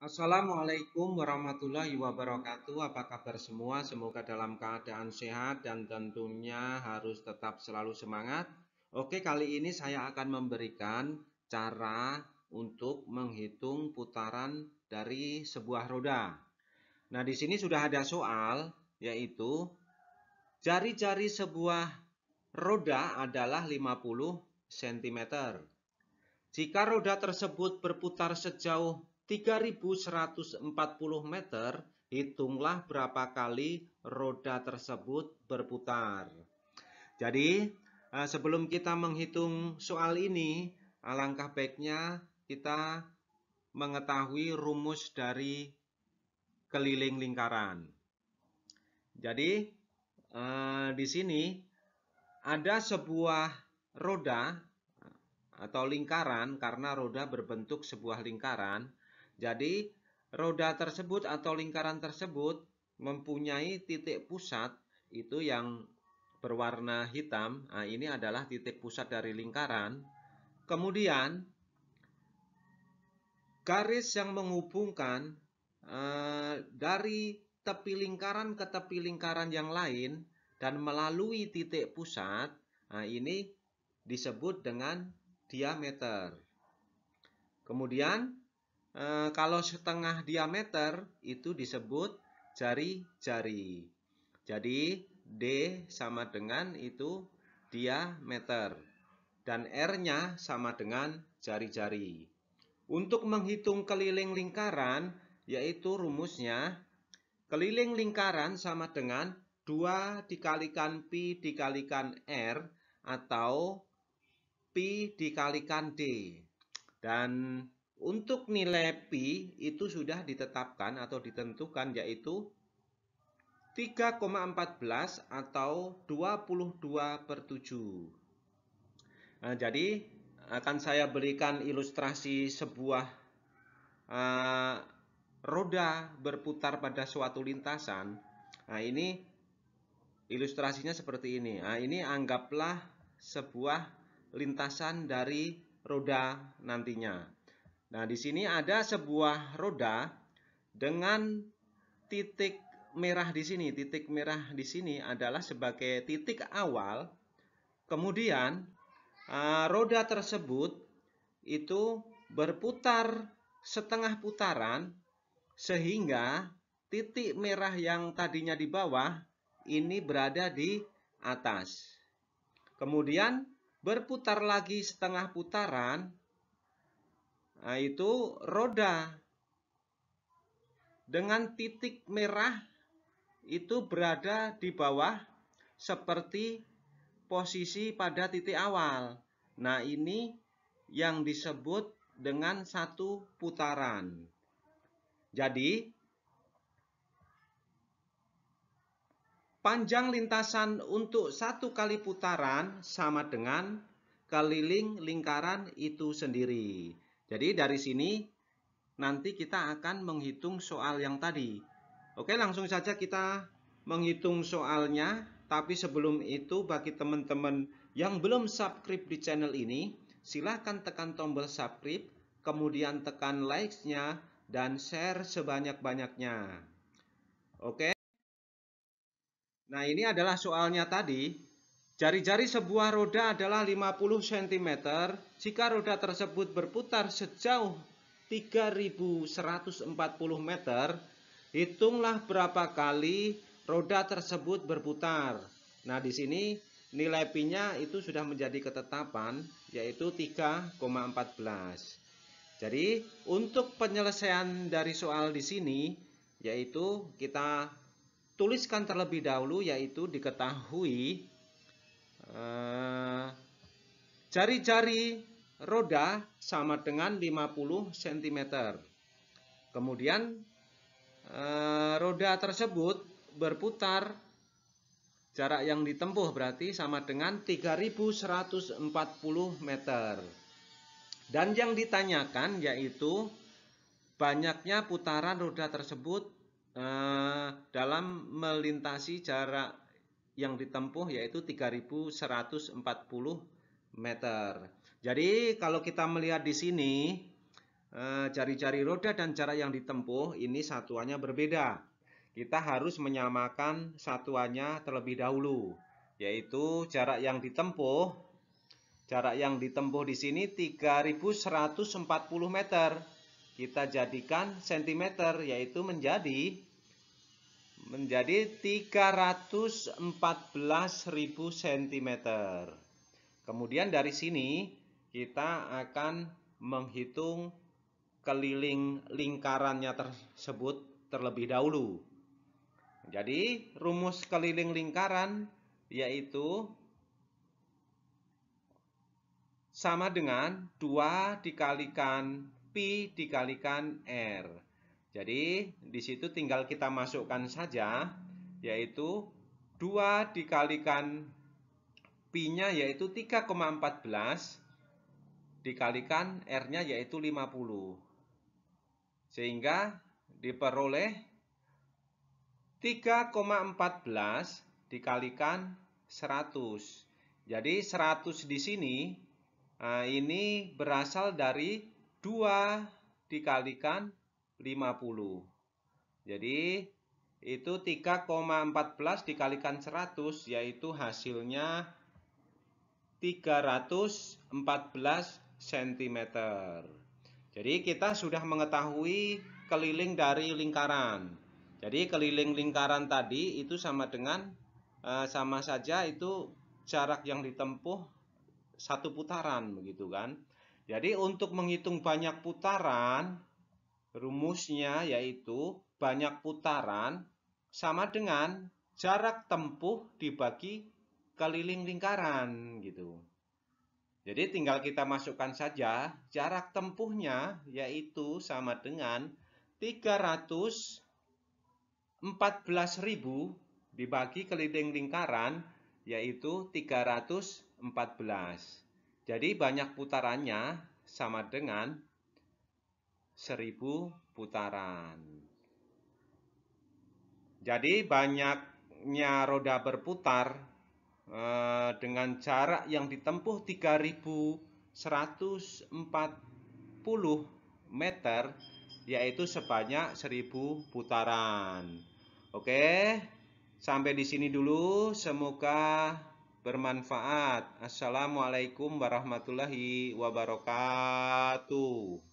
Assalamualaikum warahmatullahi wabarakatuh. Apa kabar semua? Semoga dalam keadaan sehat dan tentunya harus tetap selalu semangat. Oke, kali ini saya akan memberikan cara untuk menghitung putaran dari sebuah roda. Nah, di sini sudah ada soal yaitu jari-jari sebuah roda adalah 50 cm. Jika roda tersebut berputar sejauh 3140 meter, hitunglah berapa kali roda tersebut berputar. Jadi, eh, sebelum kita menghitung soal ini, alangkah eh, baiknya kita mengetahui rumus dari keliling lingkaran. Jadi, eh, di sini ada sebuah roda atau lingkaran karena roda berbentuk sebuah lingkaran jadi, roda tersebut atau lingkaran tersebut mempunyai titik pusat itu yang berwarna hitam. Nah, ini adalah titik pusat dari lingkaran. Kemudian, garis yang menghubungkan eh, dari tepi lingkaran ke tepi lingkaran yang lain dan melalui titik pusat, nah ini disebut dengan diameter. Kemudian, e, kalau setengah diameter itu disebut jari-jari. Jadi D sama dengan itu diameter dan R-nya sama dengan jari-jari. Untuk menghitung keliling lingkaran yaitu rumusnya keliling lingkaran sama dengan 2 dikalikan pi dikalikan R atau pi dikalikan D. Dan untuk nilai pi itu sudah ditetapkan atau ditentukan yaitu 3,14 atau 22 per 7. Nah, jadi akan saya berikan ilustrasi sebuah uh, roda berputar pada suatu lintasan. Nah ini ilustrasinya seperti ini. Nah ini anggaplah sebuah lintasan dari roda nantinya. Nah, di sini ada sebuah roda dengan titik merah di sini. Titik merah di sini adalah sebagai titik awal. Kemudian eh, roda tersebut itu berputar setengah putaran sehingga titik merah yang tadinya di bawah ini berada di atas. Kemudian berputar lagi setengah putaran Nah, itu roda. Dengan titik merah itu berada di bawah seperti posisi pada titik awal. Nah, ini yang disebut dengan satu putaran. Jadi, panjang lintasan untuk satu kali putaran sama dengan keliling lingkaran itu sendiri. Jadi dari sini nanti kita akan menghitung soal yang tadi. Oke langsung saja kita menghitung soalnya. Tapi sebelum itu bagi teman-teman yang belum subscribe di channel ini, silahkan tekan tombol subscribe, kemudian tekan likes-nya dan share sebanyak-banyaknya. Oke. Nah ini adalah soalnya tadi. Jari-jari sebuah roda adalah 50 cm jika roda tersebut berputar sejauh 3140 meter, hitunglah berapa kali roda tersebut berputar. Nah, di sini nilai pinya itu sudah menjadi ketetapan yaitu 3,14. Jadi, untuk penyelesaian dari soal di sini yaitu kita tuliskan terlebih dahulu yaitu diketahui Eh, jari-jari roda sama dengan 50 cm. Kemudian eh, roda tersebut berputar jarak yang ditempuh berarti sama dengan 3140 meter. Dan yang ditanyakan yaitu banyaknya putaran roda tersebut eh, dalam melintasi jarak yang ditempuh yaitu 3140 meter. Jadi kalau kita melihat di sini eh, jari-jari roda dan jarak yang ditempuh ini satuannya berbeda. Kita harus menyamakan satuannya terlebih dahulu, yaitu jarak yang ditempuh jarak yang ditempuh di sini 3140 meter. Kita jadikan sentimeter yaitu menjadi menjadi 314.000 cm. Kemudian dari sini kita akan menghitung keliling lingkarannya tersebut terlebih dahulu. Jadi rumus keliling lingkaran yaitu sama dengan 2 dikalikan pi dikalikan r. Jadi di situ tinggal kita masukkan saja yaitu 2 dikalikan P-nya yaitu 3,14 dikalikan R-nya yaitu 50. Sehingga diperoleh 3,14 dikalikan 100. Jadi 100 di sini eh, ini berasal dari 2 dikalikan 50. Jadi itu 3,14 dikalikan 100 yaitu hasilnya 314 cm. Jadi kita sudah mengetahui keliling dari lingkaran. Jadi keliling lingkaran tadi itu sama dengan eh, sama saja itu jarak yang ditempuh satu putaran begitu kan. Jadi untuk menghitung banyak putaran Rumusnya yaitu banyak putaran sama dengan jarak tempuh dibagi keliling lingkaran gitu. Jadi tinggal kita masukkan saja jarak tempuhnya yaitu sama dengan 314.000 dibagi keliling lingkaran yaitu 314. Jadi banyak putarannya sama dengan seribu putaran. Jadi banyaknya roda berputar eh, dengan jarak yang ditempuh 3140 meter yaitu sebanyak 1000 putaran. Oke, sampai di sini dulu. Semoga bermanfaat. Assalamualaikum warahmatullahi wabarakatuh.